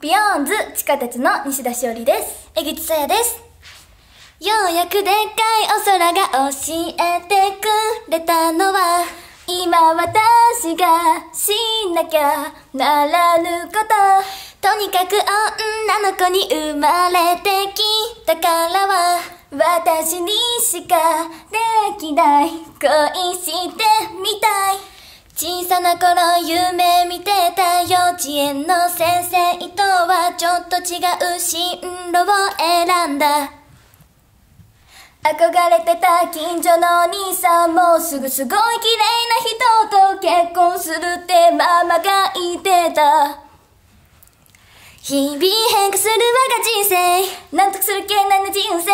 ビヨーンズ地下鉄の西田しおりです。江口さやです。ようやくでっかいお空が教えてくれたのは、今私がしなきゃならぬこと。とにかく女の子に生まれてきたからは、私にしかできない恋してみた。小さな頃夢見てた幼稚園の先生とはちょっと違う進路を選んだ憧れてた近所のお兄さんもすぐすごい綺麗な人と結婚するってママが言ってた日々変化する我が人生納得するけないな人生もうイェイイェイ女の子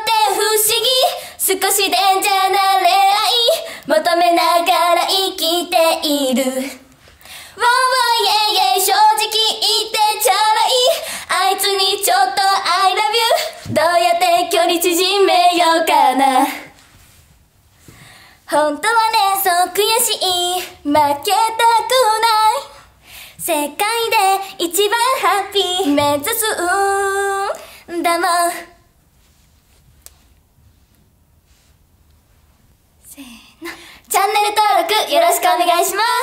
って不思議少しでんじゃないいる。わわいえいえ正直言ってちゃらい。あいつにちょっと I love you。どうやって距離縮めようかな。本当はね、そう悔しい。負けたくない。世界で一番ハッピー目指すんだもん。せーの。よろしくお願いします